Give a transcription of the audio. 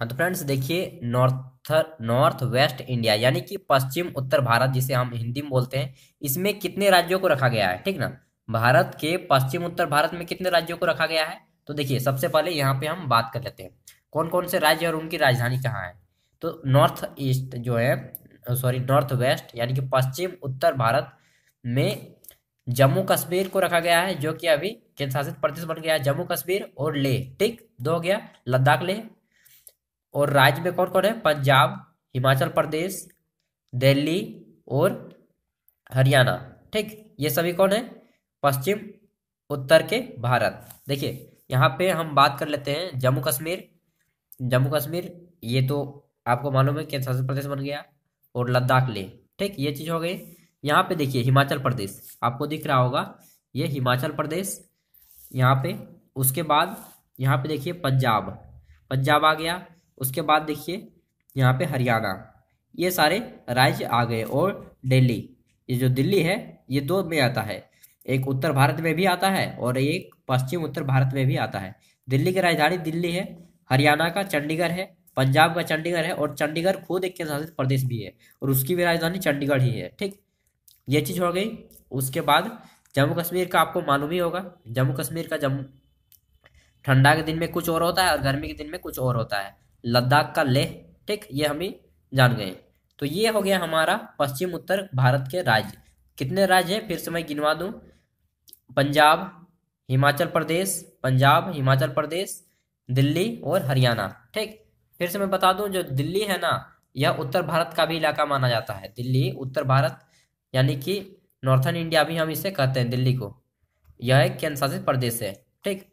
हाँ तो फ्रेंड्स देखिए नॉर्थ नॉर्थ वेस्ट इंडिया यानी कि पश्चिम उत्तर भारत जिसे हम हिंदी में बोलते हैं इसमें कितने राज्यों को रखा गया है ठीक ना भारत के पश्चिम उत्तर भारत में कितने राज्यों को रखा गया है तो देखिए सबसे पहले यहाँ पे हम बात कर लेते हैं कौन कौन से राज्य और उनकी राजधानी कहाँ है तो नॉर्थ ईस्ट जो है सॉरी नॉर्थ वेस्ट यानी कि पश्चिम उत्तर भारत में जम्मू कश्मीर को रखा गया है जो कि अभी केंद्र शासित प्रदेश बन गया है जम्मू कश्मीर और लेह ठीक दो हो गया लद्दाख लेह और राज्य में कौन कौन है पंजाब हिमाचल प्रदेश दिल्ली और हरियाणा ठीक ये सभी कौन है पश्चिम उत्तर के भारत देखिए यहाँ पे हम बात कर लेते हैं जम्मू कश्मीर जम्मू कश्मीर ये तो आपको मालूम है केंद्र शासित प्रदेश बन गया और लद्दाख ले ठीक ये चीज़ हो गई यहाँ पे देखिए हिमाचल प्रदेश आपको दिख रहा होगा ये हिमाचल प्रदेश यहाँ पे उसके बाद यहाँ पे देखिए पंजाब पंजाब आ गया उसके बाद देखिए यहाँ पे हरियाणा ये सारे राज्य आ गए और दिल्ली ये जो दिल्ली है ये दो में आता है एक उत्तर भारत में भी आता है और एक पश्चिम उत्तर भारत में भी आता है दिल्ली की राजधानी दिल्ली है हरियाणा का चंडीगढ़ है पंजाब का चंडीगढ़ है और चंडीगढ़ खुद एक केंद्र शासित प्रदेश भी है और उसकी भी राजधानी चंडीगढ़ ही है ठीक ये चीज़ हो गई उसके बाद जम्मू कश्मीर का आपको मालूम ही होगा जम्मू कश्मीर का जम्मू ठंडा के दिन में कुछ और होता है और गर्मी के दिन में कुछ और होता है लद्दाख का लेह ठीक ये हम भी जान गए तो ये हो गया हमारा पश्चिम उत्तर भारत के राज्य कितने राज्य हैं फिर से मैं गिनवा दूँ पंजाब हिमाचल प्रदेश पंजाब हिमाचल प्रदेश दिल्ली और हरियाणा ठीक फिर से मैं बता दूं जो दिल्ली है ना यह उत्तर भारत का भी इलाका माना जाता है दिल्ली उत्तर भारत यानी कि नॉर्थन इंडिया भी हम इसे कहते हैं दिल्ली को यह एक केंद्र शासित प्रदेश है ठीक